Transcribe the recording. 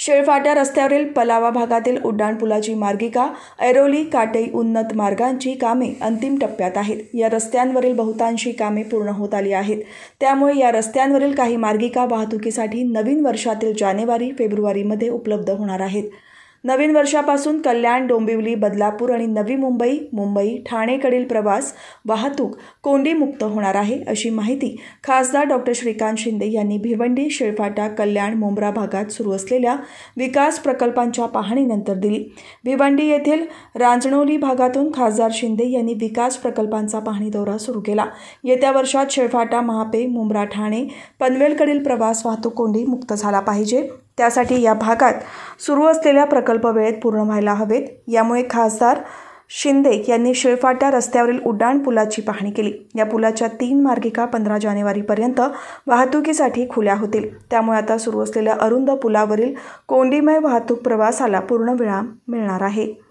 शेळफाट्या रस्त्यावरील पलावा भागातील उड्डाणपुलाची मार्गिका ऐरोली काटई उन्नत मार्गांची कामे अंतिम टप्प्यात आहेत या रस्त्यांवरील बहुतांशी कामे पूर्ण होत आली आहेत त्यामुळे या रस्त्यांवरील काही मार्गिका वाहतुकीसाठी नवीन वर्षातील जानेवारी फेब्रुवारीमध्ये उपलब्ध होणार आहेत नवीन वर्षापासून कल्याण डोंबिवली बदलापूर आणि नवी मुंबई मुंबई ठाणेकडील प्रवास वाहतूक कोंडीमुक्त होणार आहे अशी माहिती खासदार डॉक्टर श्रीकांत शिंदे यांनी भिवंडी शिळफाटा कल्याण मुंब्रा भागात सुरू असलेल्या विकास प्रकल्पांच्या पाहणीनंतर दिली भिवंडी येथील रांजणोली भागातून खासदार शिंदे यांनी विकास प्रकल्पांचा पाहणी दौरा सुरू केला येत्या वर्षात शिळफाटा महापे मुंब्रा ठाणे पनवेलकडील प्रवास वाहतूक कोंडी मुक्त झाला पाहिजे त्यासाठी या भागात सुरू असलेल्या प्रकल्प वेळेत पूर्ण व्हायला हवेत यामुळे खासदार शिंदे यांनी शिळफाट्या रस्त्यावरील उड्डाण पुलाची पाहणी केली या पुलाच्या तीन मार्गिका पंधरा जानेवारीपर्यंत वाहतुकीसाठी खुल्या होतील त्यामुळे आता सुरू असलेल्या अरुंद पुलावरील कोंडीमय वाहतूक प्रवासाला पूर्ण विराम मिळणार आहे